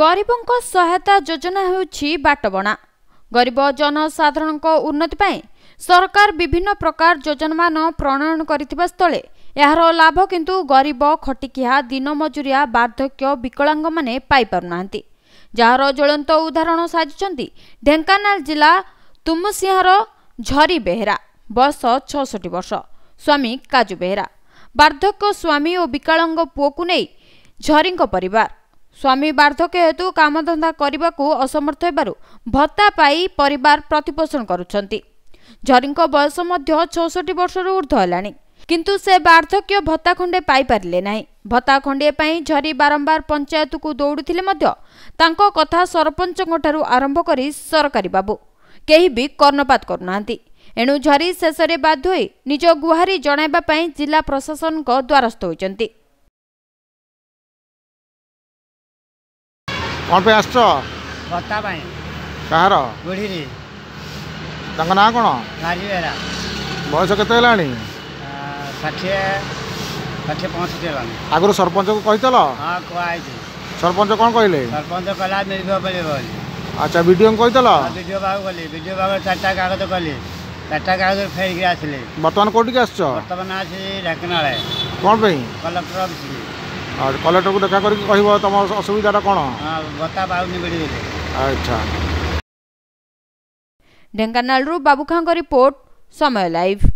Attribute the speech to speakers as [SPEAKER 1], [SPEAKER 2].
[SPEAKER 1] ଗରିବଙ୍କ ସହାୟତା ଯୋଜନା ହେଉଛି ବାଟବଣା ଗରିବ ଜନସାଧାରଣଙ୍କ ଉନ୍ନତି ପାଇଁ ସରକାର ବିଭିନ୍ନ ପ୍ରକାର ଯୋଜନାମାନ ପ୍ରଣୟନ କରିଥିବା ସ୍ଥଳେ ଏହାର ଲାଭ କିନ୍ତୁ ଗରିବ ଖଟିକିଆ ଦିନମଜୁରିଆ ବାର୍ଦ୍ଧକ୍ୟ ବିକଳାଙ୍ଗମାନେ ପାଇପାରୁନାହାନ୍ତି ଯାହାର ଜ୍ୱଳନ୍ତ ଉଦାହରଣ ସାଜିଛନ୍ତି ଢେଙ୍କାନାଳ ଜିଲ୍ଲା ତୁମସିଂହାର ଝରି ବେହେରା ବୟସ ଛଅଷଠି ବର୍ଷ ସ୍ୱାମୀ କାଜୁ ବେହେରା ବାର୍ଦ୍ଧକ୍ୟ ସ୍ୱାମୀ ଓ ବିକାଳଙ୍ଗ ପୁଅକୁ ନେଇ ଝରିଙ୍କ ପରିବାର ସ୍ୱାମୀ ବାର୍ଦ୍ଧକ୍ୟ ହେତୁ କାମଧନ୍ଦା କରିବାକୁ ଅସମର୍ଥ ହେବାରୁ ଭତ୍ତା ପାଇ ପରିବାର ପ୍ରତିପୋଷଣ କରୁଛନ୍ତି ଝରିଙ୍କ ବୟସ ମଧ୍ୟ ଚଉଷଠି ବର୍ଷରୁ ଉର୍ଦ୍ଧ୍ୱ ହେଲାଣି କିନ୍ତୁ ସେ ବାର୍ଦ୍ଧକ୍ୟ ଭତ୍ତା ଖଣ୍ଡେ ପାଇପାରିଲେ ନାହିଁ ଭତ୍ତା ଖଣ୍ଡିଏ ପାଇଁ ଝରି ବାରମ୍ବାର ପଞ୍ଚାୟତକୁ ଦୌଡ଼ୁଥିଲେ ମଧ୍ୟ ତାଙ୍କ କଥା ସରପଞ୍ଚଙ୍କଠାରୁ ଆରମ୍ଭ କରି ସରକାରୀ ବାବୁ କେହି ବି କର୍ଣ୍ଣପାତ କରୁନାହାନ୍ତି ଏଣୁ ଝରି ଶେଷରେ ବାଧ୍ୟ ହୋଇ ନିଜ ଗୁହାରୀ ଜଣାଇବା ପାଇଁ ଜିଲ୍ଲା ପ୍ରଶାସନଙ୍କ ଦ୍ୱାରସ୍ଥ ହୋଇଛନ୍ତି
[SPEAKER 2] କ'ଣ ପାଇଁ ଆସିଛ ଭତ୍ତା ପାଇଁ କାହାର ବୁଢ଼ୀରେ ତାଙ୍କ ନାଁ କ'ଣ ରାଜବେହେରା ବୟସ କେତେ ହେଲାଣି
[SPEAKER 3] ଷାଠିଏ ଷାଠିଏ ପଞ୍ଚଷଠି ହେଲାଣି
[SPEAKER 2] ଆଗରୁ ସରପଞ୍ଚକୁ କହିଥିଲ
[SPEAKER 3] ହଁ କୁହାହେଇଛି
[SPEAKER 2] ସରପଞ୍ଚ କ'ଣ କହିଲେ
[SPEAKER 3] ସରପଞ୍ଚ କହିଲା ମିଳିବ ମିଳିବ ବୋଲି
[SPEAKER 2] ଆଚ୍ଛା ବିଡ଼ିଓଙ୍କୁ କହିଥିଲ
[SPEAKER 3] ବିଡ଼ିଓ ବାବୁ କଲି ବିଡ଼ିଓ ବାବୁ ଚାରିଟା କାଗଜ କଲି ଚାରିଟା କାଗଜ ଫେରିକି ଆସିଲି
[SPEAKER 2] ବର୍ତ୍ତମାନ କୋଉଠିକି ଆସିଛ
[SPEAKER 3] ବର୍ତ୍ତମାନ ଆସି ଢେଙ୍କାନାଳ
[SPEAKER 2] କ'ଣ ପାଇଁ
[SPEAKER 1] କଲେକ୍ଟର ଅଫିସକୁ
[SPEAKER 2] ଆଉ କଲେକ୍ଟରକୁ ଦେଖା କରିକି କହିବ ତୁମ ଅସୁବିଧାଟା କ'ଣ
[SPEAKER 3] ଭତ୍ତା ପାଉନି ମିଳିଗଲେ
[SPEAKER 2] ଆଚ୍ଛା
[SPEAKER 1] ଢେଙ୍କାନାଳରୁ ବାବୁଖାଙ୍କ ରିପୋର୍ଟ ସମୟ ଲାଇଭ୍